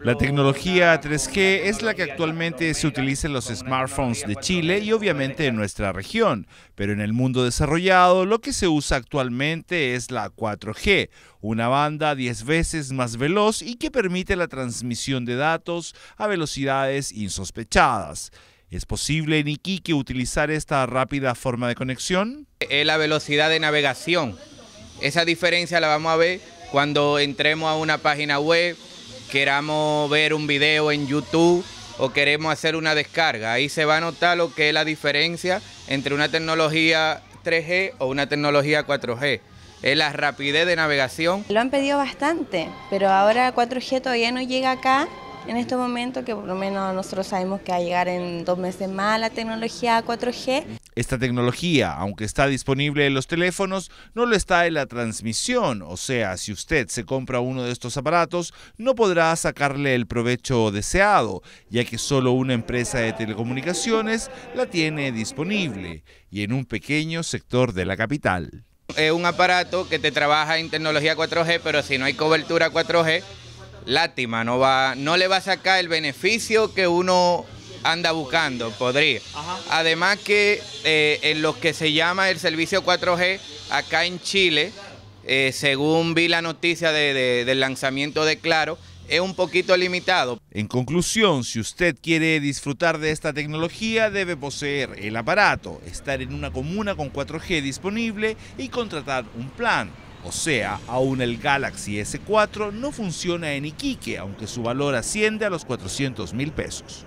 La tecnología 3G es la que actualmente se utiliza en los smartphones de Chile y obviamente en nuestra región, pero en el mundo desarrollado lo que se usa actualmente es la 4G, una banda 10 veces más veloz y que permite la transmisión de datos a velocidades insospechadas. ¿Es posible en utilizar esta rápida forma de conexión? Es la velocidad de navegación. Esa diferencia la vamos a ver cuando entremos a una página web queramos ver un video en YouTube o queremos hacer una descarga. Ahí se va a notar lo que es la diferencia entre una tecnología 3G o una tecnología 4G. Es la rapidez de navegación. Lo han pedido bastante, pero ahora 4G todavía no llega acá en este momento, que por lo menos nosotros sabemos que va a llegar en dos meses más la tecnología 4G. Esta tecnología, aunque está disponible en los teléfonos, no lo está en la transmisión, o sea, si usted se compra uno de estos aparatos, no podrá sacarle el provecho deseado, ya que solo una empresa de telecomunicaciones la tiene disponible, y en un pequeño sector de la capital. Es un aparato que te trabaja en tecnología 4G, pero si no hay cobertura 4G, Látima, no, va, no le va a sacar el beneficio que uno anda buscando, podría. Además que eh, en lo que se llama el servicio 4G, acá en Chile, eh, según vi la noticia del lanzamiento de Claro, es un poquito limitado. En conclusión, si usted quiere disfrutar de esta tecnología, debe poseer el aparato, estar en una comuna con 4G disponible y contratar un plan o sea, aún el Galaxy S4 no funciona en Iquique, aunque su valor asciende a los 400 mil pesos.